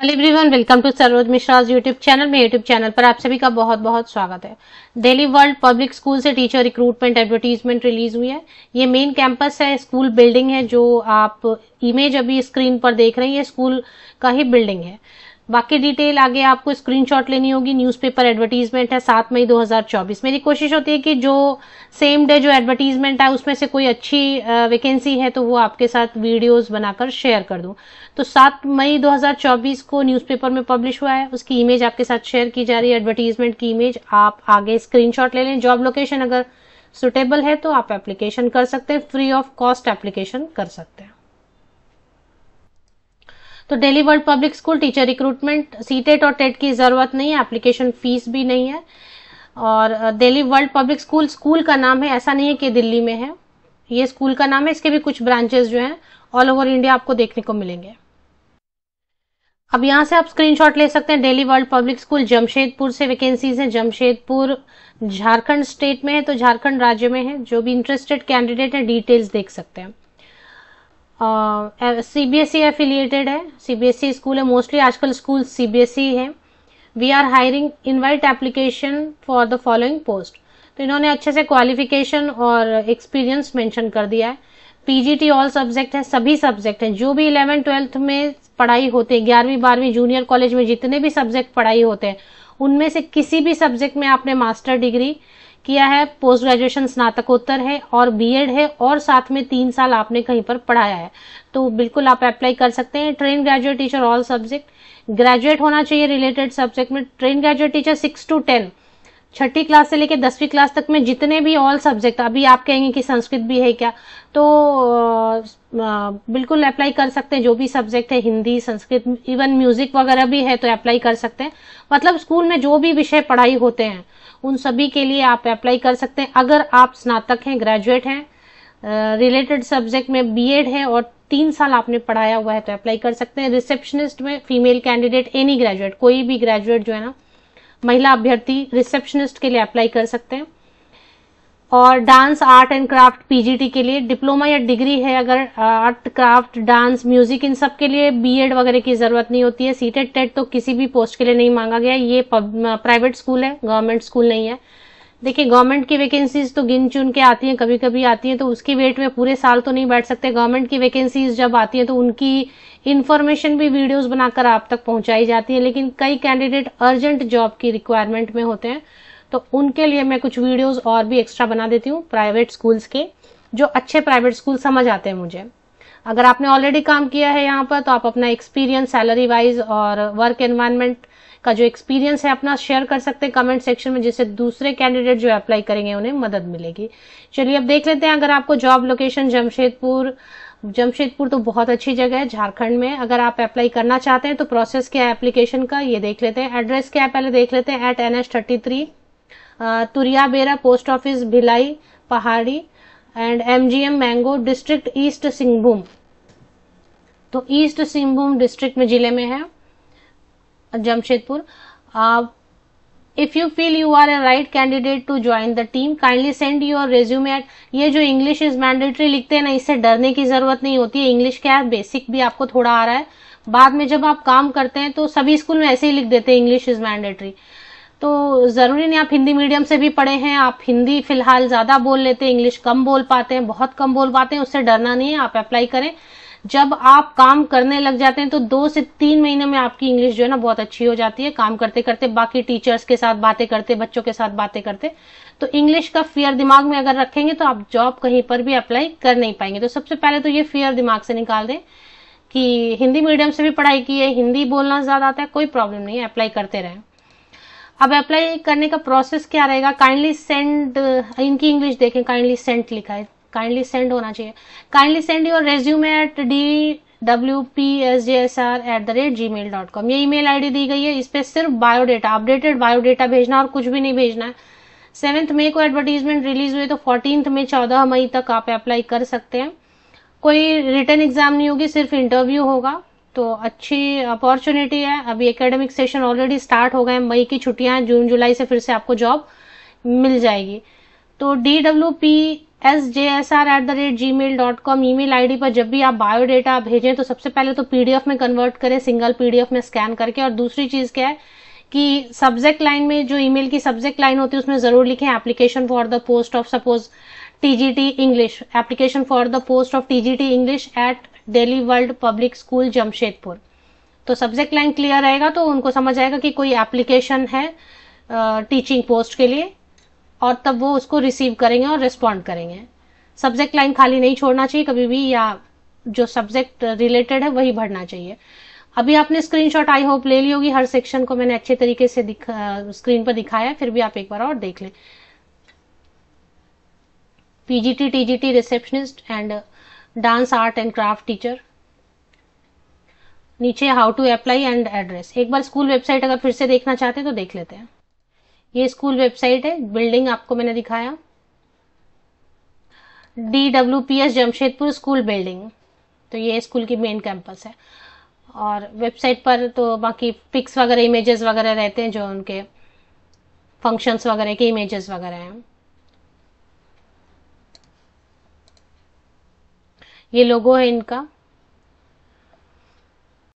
hello everyone welcome to Saroj Mishra's YouTube channel में YouTube channel पर आप सभी का बहुत बहुत स्वागत है दिल्ली वर्ल्ड पब्लिक स्कूल से टीचर रिक्रूटमेंट एडवर्टीजमेंट रिलीज हुई है ये मेन कैंपस है स्कूल बिल्डिंग है जो आप इमेज अभी स्क्रीन पर देख रहे हैं ये स्कूल का ही बिल्डिंग है बाकी डिटेल आगे आपको स्क्रीनशॉट लेनी होगी न्यूज़पेपर एडवर्टीजमेंट है सात मई 2024 मेरी कोशिश होती है कि जो सेम डे जो एडवर्टीजमेंट है उसमें से कोई अच्छी वैकेंसी है तो वो आपके साथ वीडियोस बनाकर शेयर कर दूं तो सात मई 2024 को न्यूज़पेपर में पब्लिश हुआ है उसकी इमेज आपके साथ शेयर की जा रही है एडवर्टीजमेंट की इमेज आप आगे स्क्रीन ले लें जॉब लोकेशन अगर सुटेबल है तो आप एप्लीकेशन कर सकते हैं फ्री ऑफ कॉस्ट एप्लीकेशन कर सकते हैं तो Delhi world public school teacher recruitment CTET और टेट e की ज़रूरत नहीं है एप्लीकेशन फीस भी नहीं है और Delhi world public school school का नाम है ऐसा नहीं है कि दिल्ली में है ये स्कूल का नाम है इसके भी कुछ ब्रांचेस जो हैं ऑल ओवर इंडिया आपको देखने को मिलेंगे अब यहाँ से आप स्क्रीनशॉट ले सकते हैं Delhi world public school Jamshedpur से वैकेंसीज हैं जमशेदपुर झारखंड स्टेट में है तो झारखंड राज्य में है जो भी इंटरेस्टेड कैंडिडेट हैं डिटेल्स देख सकते हैं सी बी एस ई है C B S E school है मोस्टली आजकल school C B S E है we are hiring invite application for the following post तो इन्होंने अच्छे से क्वालिफिकेशन और एक्सपीरियंस मेंशन कर दिया है पीजीटी ऑल सब्जेक्ट है सभी सब्जेक्ट हैं जो भी इलेवन ट्वेल्थ में पढ़ाई होते हैं ग्यारहवीं बारहवीं जूनियर कॉलेज में जितने भी सब्जेक्ट पढ़ाई होते हैं उनमें से किसी भी सब्जेक्ट में आपने मास्टर डिग्री किया है पोस्ट ग्रेजुएशन स्नातकोत्तर है और बीएड है और साथ में तीन साल आपने कहीं पर पढ़ाया है तो बिल्कुल आप अप्लाई कर सकते हैं trained graduate teacher all subject graduate होना चाहिए रिलेटेड सब्जेक्ट में trained graduate teacher six to ten छठी क्लास से लेकर दसवीं क्लास तक में जितने भी ऑल सब्जेक्ट अभी आप कहेंगे कि संस्कृत भी है क्या तो बिल्कुल अप्लाई कर सकते हैं जो भी सब्जेक्ट है हिंदी संस्कृत इवन म्यूजिक वगैरह भी है तो अप्लाई कर सकते हैं मतलब स्कूल में जो भी विषय पढ़ाई होते हैं उन सभी के लिए आप अप्लाई कर सकते हैं अगर आप स्नातक हैं ग्रेजुएट हैं रिलेटेड सब्जेक्ट में बीएड है और तीन साल आपने पढ़ाया हुआ है तो अप्लाई कर सकते हैं रिसेप्शनिस्ट में फीमेल कैंडिडेट एनी ग्रेजुएट कोई भी ग्रेजुएट जो है ना महिला अभ्यर्थी रिसेप्शनिस्ट के लिए अप्लाई कर सकते हैं और dance art and craft PGT के लिए डिप्लोमा या डिग्री है अगर आर्ट क्राफ्ट डांस म्यूजिक इन सब के लिए बीएड वगैरह की जरूरत नहीं होती है सीटेड टेट e e तो किसी भी पोस्ट के लिए नहीं मांगा गया ये प्राइवेट स्कूल है गवर्नमेंट स्कूल नहीं है देखिए गवर्नमेंट की वैकेंसीज तो गिन चुन के आती हैं कभी कभी आती हैं तो उसकी वेट में पूरे साल तो नहीं बैठ सकते गवर्नमेंट की वैकेंसीज जब आती हैं तो उनकी इन्फॉर्मेशन भी वीडियोस बनाकर आप तक पहुंचाई जाती है लेकिन कई कैंडिडेट अर्जेंट जॉब की रिक्वायरमेंट में होते हैं तो उनके लिए मैं कुछ वीडियोस और भी एक्स्ट्रा बना देती हूँ प्राइवेट स्कूल्स के जो अच्छे प्राइवेट स्कूल समझ आते हैं मुझे अगर आपने ऑलरेडी काम किया है यहाँ पर तो आप अपना एक्सपीरियंस सैलरी वाइज और वर्क एनवायरमेंट का जो एक्सपीरियंस है अपना शेयर कर सकते हैं कमेंट सेक्शन में जिससे दूसरे कैंडिडेट जो अप्लाई करेंगे उन्हें मदद मिलेगी चलिए अब देख लेते हैं अगर आपको जॉब लोकेशन जमशेदपुर जमशेदपुर तो बहुत अच्छी जगह है झारखंड में अगर आप अप्लाई करना चाहते हैं तो प्रोसेस क्या है एप्लीकेशन का ये देख लेते हैं एड्रेस क्या है पहले देख लेते हैं at N S thirty three Turiyabera post office Bhilai Pahari and MGM Mango district east Singhbhum तो ईस्ट सिंहभूम डिस्ट्रिक्ट में जिले में है Jamshedpur if you feel you are a right candidate to join the team kindly send your resume at ये जो English is mandatory लिखते हैं ना इससे डरने की जरूरत नहीं होती है इंग्लिश क्या है बेसिक भी आपको थोड़ा आ रहा है बाद में जब आप काम करते हैं तो सभी स्कूल में ऐसे ही लिख देते हैं इंग्लिश इज मैंडेटरी तो ज़रूरी नहीं आप हिंदी मीडियम से भी पढ़े हैं आप हिंदी फिलहाल ज़्यादा बोल लेते हैं इंग्लिश कम बोल पाते हैं बहुत कम बोल पाते हैं उससे डरना नहीं है आप अप्लाई करें जब आप काम करने लग जाते हैं तो दो से तीन महीने में आपकी इंग्लिश जो है ना बहुत अच्छी हो जाती है काम करते करते बाकी टीचर्स के साथ बातें करते बच्चों के साथ बातें करते तो इंग्लिश का फियर दिमाग में अगर रखेंगे तो आप जॉब कहीं पर भी अप्लाई कर नहीं पाएंगे तो सबसे पहले तो ये फियर दिमाग से निकाल दें कि हिंदी मीडियम से भी पढ़ाई की है हिंदी बोलना ज्यादा आता है कोई प्रॉब्लम नहीं है अप्लाई करते रहें अब अप्लाई करने का प्रोसेस क्या रहेगा काइंडली सेंड uh, इनकी इंग्लिश देखें काइंडली सेंड लिखा है काइंडली सेंड होना चाहिए kindly send your resume at D W P S J S R at the rate Gmail dot com ये ई मेल आई डी दी गई है इस पर सिर्फ बायोडेटा अपडेटेड बायोडेटा भेजना और कुछ भी नहीं भेजना है सेवेंथ मई को एडवर्टीजमेंट रिलीज हुए तो फोर्टीन में चौदह मई तक आप अप्लाई कर सकते हैं कोई रिटर्न एग्जाम नहीं होगी सिर्फ इंटरव्यू होगा तो अच्छी अपॉर्चुनिटी है अभी एकेडमिक सेशन ऑलरेडी स्टार्ट हो गए मई की छुट्टियां हैं जून जुलाई से फिर से आपको जॉब मिल जाएगी तो D W P S J S R at the rate Gmail dot com email I D पर जब भी आप बायोडेटा भेजें तो सबसे पहले तो पीडीएफ में कन्वर्ट करें सिंगल पीडीएफ में स्कैन करके और दूसरी चीज़ क्या है कि सब्जेक्ट लाइन में जो ईमेल की सब्जेक्ट लाइन होती है उसमें ज़रूर लिखें application for the post of suppose TGT English application for the post of TGT English at Delhi world public school Jamshedpur तो सब्जेक्ट लाइन क्लियर रहेगा तो उनको समझ आएगा कि कोई एप्लीकेशन है टीचिंग पोस्ट के लिए और तब वो उसको रिसीव करेंगे और रिस्पॉन्ड करेंगे सब्जेक्ट लाइन खाली नहीं छोड़ना चाहिए कभी भी या जो सब्जेक्ट रिलेटेड है वही भरना चाहिए अभी आपने स्क्रीनशॉट आई होप ले ली होगी हर सेक्शन को मैंने अच्छे तरीके से स्क्रीन पर दिखाया फिर भी आप एक बार और देख लें PGT TGT receptionist and dance art and craft teacher नीचे how to apply and address एक बार स्कूल वेबसाइट अगर फिर से देखना चाहते हैं तो देख लेते हैं ये स्कूल वेबसाइट है बिल्डिंग आपको मैंने दिखाया D W P S Jamshedpur school building तो ये स्कूल की मेन कैंपस है और वेबसाइट पर तो बाकी पिक्स वगैरह इमेजेस वगैरह रहते हैं जो उनके फंक्शंस वगैरह के इमेजेस वगैरह हैं ये लोगो है इनका